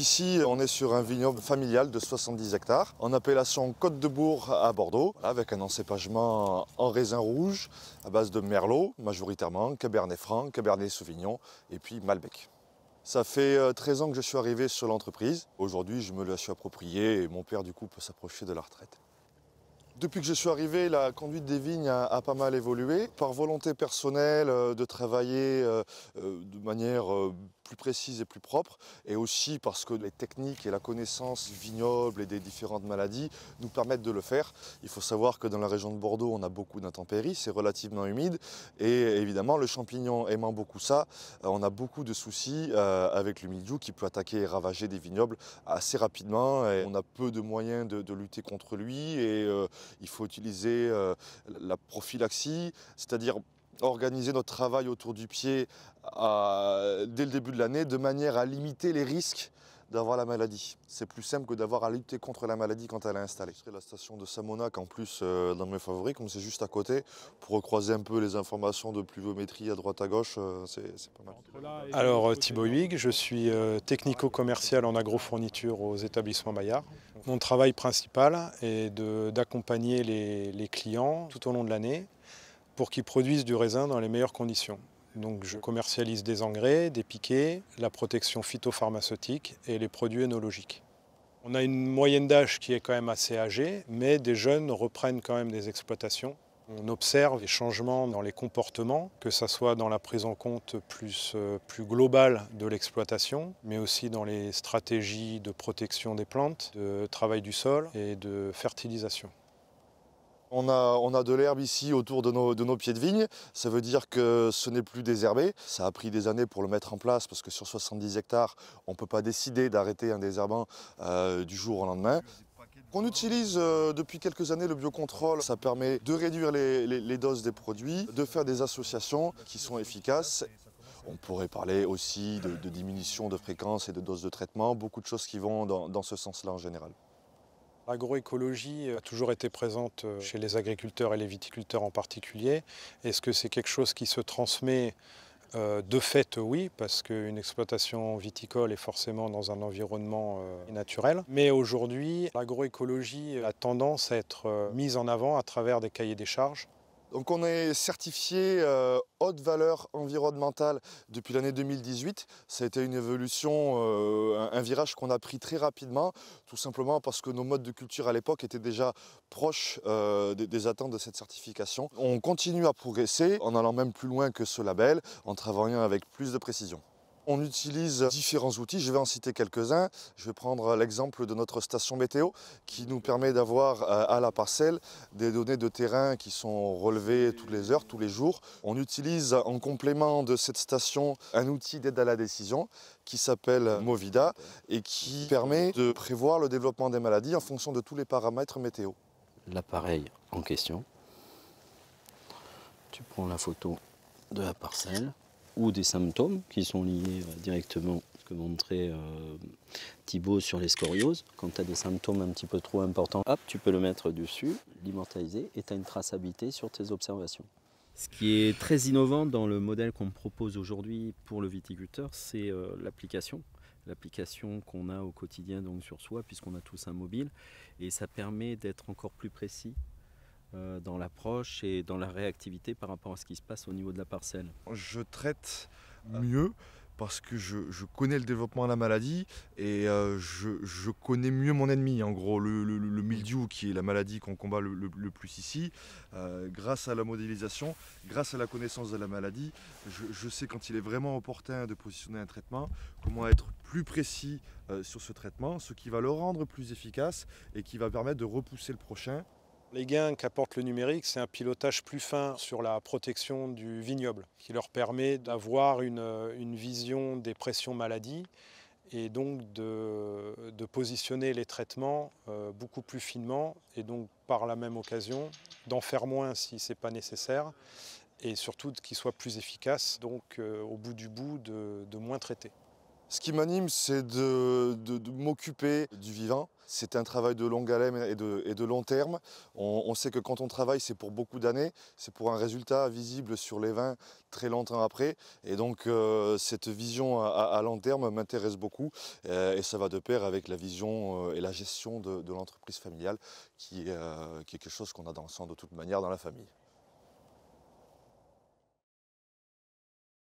ici, on est sur un vignoble familial de 70 hectares, en appellation Côte de Bourg à Bordeaux, avec un encépagement en raisin rouge à base de merlot, majoritairement, cabernet franc, cabernet sauvignon et puis malbec. Ça fait 13 euh, ans que je suis arrivé sur l'entreprise. Aujourd'hui, je me la suis approprié et mon père, du coup, peut s'approcher de la retraite. Depuis que je suis arrivé, la conduite des vignes a, pas mal évolué. Par volonté personnelle euh, de travailler euh, de manière précise et plus propre, et aussi parce que les techniques et la connaissance du vignoble et des différentes maladies nous permettent de le faire. Il faut savoir que dans la région de Bordeaux, on a beaucoup d'intempéries, c'est relativement humide, et évidemment, le champignon aimant beaucoup ça, euh, on a beaucoup de soucis euh, avec le l'humidou qui peut attaquer et ravager des vignobles assez rapidement, et on a peu de moyens de, lutter contre lui, et euh, il faut utiliser la prophylaxie, c'est-à-dire organiser notre travail autour du pied dès le début de l'année de manière à limiter les risques d'avoir la maladie. C'est plus simple que d'avoir à lutter contre la maladie quand elle est installée. Je la station de Samonac en plus euh, dans mes favoris, comme c'est juste à côté, pour recroiser un peu les informations de pluviométrie à droite à gauche, euh, c'est pas mal. Alors euh, Thibaut Huig, je suis technico-commercial en agro-fourniture aux établissements Maillard. Mon travail principal est d'accompagner les clients tout au long de l'année pour qu'ils produisent du raisin dans les meilleures conditions. Donc je commercialise des engrais, des piquets, la protection phytopharmaceutique et les produits œnologiques. On a une moyenne d'âge qui est quand même assez âgée, mais des jeunes reprennent quand même des exploitations. On observe des changements dans les comportements, que ce soit dans la prise en compte euh, plus globale de l'exploitation, mais aussi dans les stratégies de protection des plantes, de travail du sol et de fertilisation. On a, de l'herbe ici autour de nos, pieds de vigne. Ça veut dire que ce n'est plus désherbé. Ça a pris des années pour le mettre en place parce que sur 70 hectares, on ne peut pas décider d'arrêter un désherbant euh, du jour au lendemain. On utilise euh, depuis quelques années le biocontrôle. Ça permet de réduire les, doses des produits, de faire des associations qui sont efficaces on pourrait parler aussi de, diminution de fréquence et de doses de traitement, beaucoup de choses qui vont dans ce sens-là en général. L'agroécologie a toujours été présente euh, chez les agriculteurs et les viticulteurs en particulier. Est-ce que c'est quelque chose qui se transmet euh, de fait, oui, parce qu'une exploitation viticole est forcément dans un environnement euh, naturel. Mais aujourd'hui, l'agroécologie a tendance à être mise en avant à travers des cahiers des charges donc on est certifié euh, haute valeur environnementale depuis l'année 2018. Ça a été une évolution, euh, un, virage qu'on a pris très rapidement, tout simplement parce que nos modes de culture à l'époque étaient déjà proches euh, des, attentes de cette certification. On continue à progresser en allant même plus loin que ce label, en travaillant avec plus de précision. On utilise différents outils, je vais en citer quelques-uns. Je vais prendre l'exemple de notre station météo qui nous permet d'avoir euh, à la parcelle des données de terrain qui sont relevées toutes les heures, tous les jours. On utilise en complément de cette station un outil d'aide à la décision qui s'appelle Movida et qui permet de prévoir le développement des maladies en fonction de tous les paramètres météo. L'appareil en question, tu prends la photo de la parcelle ou des symptômes qui sont liés euh, directement ce que montrait euh, Thibault sur les scorioses. Quand tu as des symptômes un petit peu trop importants, hop, tu peux le mettre dessus, l'immortaliser, et tu as une traçabilité sur tes observations. Ce qui est très innovant dans le modèle qu'on propose aujourd'hui pour le viticulteur, c'est euh, l'application. L'application qu'on a au quotidien donc sur soi, puisqu'on a tous un mobile, et ça permet d'être encore plus précis euh, dans l'approche et dans la réactivité par rapport à ce qui se passe au niveau de la parcelle Je traite ah. mieux parce que je, connais le développement de la maladie et euh, je, connais mieux mon ennemi, en gros, le, mildiou qui est la maladie qu'on combat le, plus ici. Euh, grâce à la modélisation, grâce à la connaissance de la maladie, je, sais quand il est vraiment opportun de positionner un traitement, comment être plus précis sur ce traitement, ce qui va le rendre plus efficace et qui va permettre de repousser le prochain. Les gains qu'apporte le numérique, c'est un pilotage plus fin sur la protection du vignoble, qui leur permet d'avoir une, euh, vision des pressions maladies et donc de, positionner les traitements euh, beaucoup plus finement et donc par la même occasion d'en faire moins si ce n'est pas nécessaire et surtout qu'ils soient plus efficaces, donc euh, au bout du bout de, de moins traiter. Ce qui m'anime, c'est de, m'occuper du vivant. C'est un travail de longue haleine et de, long terme. On, sait que quand on travaille, c'est pour beaucoup d'années, c'est pour un résultat visible sur les vins très longtemps après. Et donc euh, cette vision à, long terme m'intéresse beaucoup euh, et ça va de pair avec la vision euh, et la gestion de, l'entreprise familiale qui est quelque chose qu'on a dans le sang de toute manière dans la famille.